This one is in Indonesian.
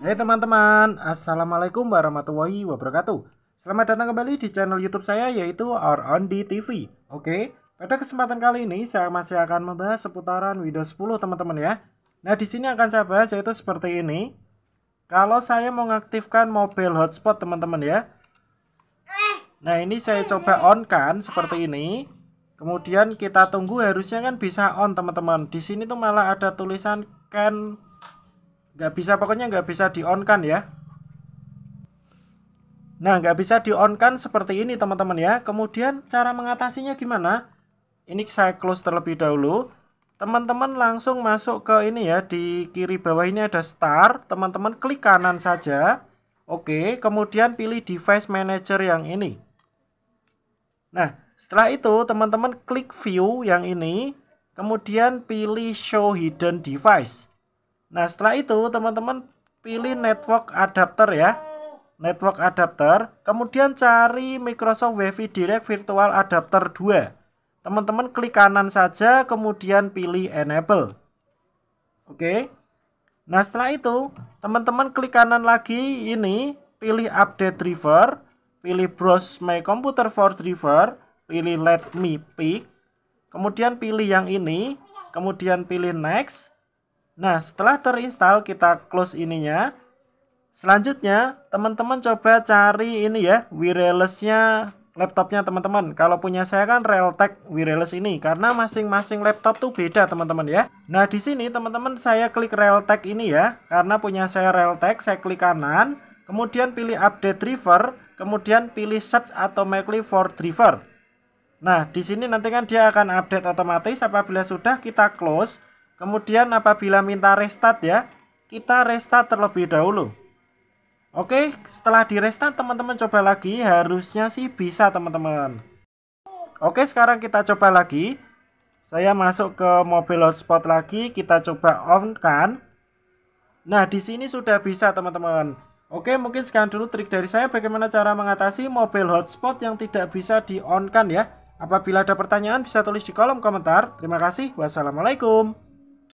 Hai teman-teman, Assalamualaikum warahmatullahi wabarakatuh Selamat datang kembali di channel youtube saya yaitu Our The TV Oke, pada kesempatan kali ini saya masih akan membahas seputaran Windows 10 teman-teman ya Nah di sini akan saya bahas yaitu seperti ini Kalau saya mau mengaktifkan mobile hotspot teman-teman ya Nah ini saya coba on kan seperti ini Kemudian kita tunggu harusnya kan bisa on teman-teman Di sini tuh malah ada tulisan can nggak bisa pokoknya nggak bisa di on kan ya nah nggak bisa di on kan seperti ini teman-teman ya kemudian cara mengatasinya gimana ini saya close terlebih dahulu teman-teman langsung masuk ke ini ya di kiri bawah ini ada start teman-teman klik kanan saja oke kemudian pilih device manager yang ini nah setelah itu teman-teman klik view yang ini kemudian pilih show hidden device Nah, setelah itu teman-teman pilih network adapter ya. Network adapter, kemudian cari Microsoft Wifi Direct Virtual Adapter 2. Teman-teman klik kanan saja, kemudian pilih enable. Oke. Nah, setelah itu, teman-teman klik kanan lagi ini, pilih update driver, pilih browse my computer for driver, pilih let me pick, kemudian pilih yang ini, kemudian pilih next, Nah, setelah terinstall kita close ininya. Selanjutnya, teman-teman coba cari ini ya, wirelessnya laptopnya teman-teman. Kalau punya saya kan Realtek wireless ini karena masing-masing laptop tuh beda teman-teman ya. Nah, di sini teman-teman saya klik Realtek ini ya. Karena punya saya Realtek, saya klik kanan, kemudian pilih update driver, kemudian pilih search automatically for driver. Nah, di sini nanti kan dia akan update otomatis apabila sudah kita close Kemudian apabila minta restart ya, kita restart terlebih dahulu. Oke, setelah di restart teman-teman coba lagi, harusnya sih bisa teman-teman. Oke, sekarang kita coba lagi. Saya masuk ke mobil hotspot lagi, kita coba on kan. Nah, di sini sudah bisa teman-teman. Oke, mungkin sekian dulu trik dari saya bagaimana cara mengatasi mobil hotspot yang tidak bisa di on kan ya. Apabila ada pertanyaan bisa tulis di kolom komentar. Terima kasih. Wassalamualaikum.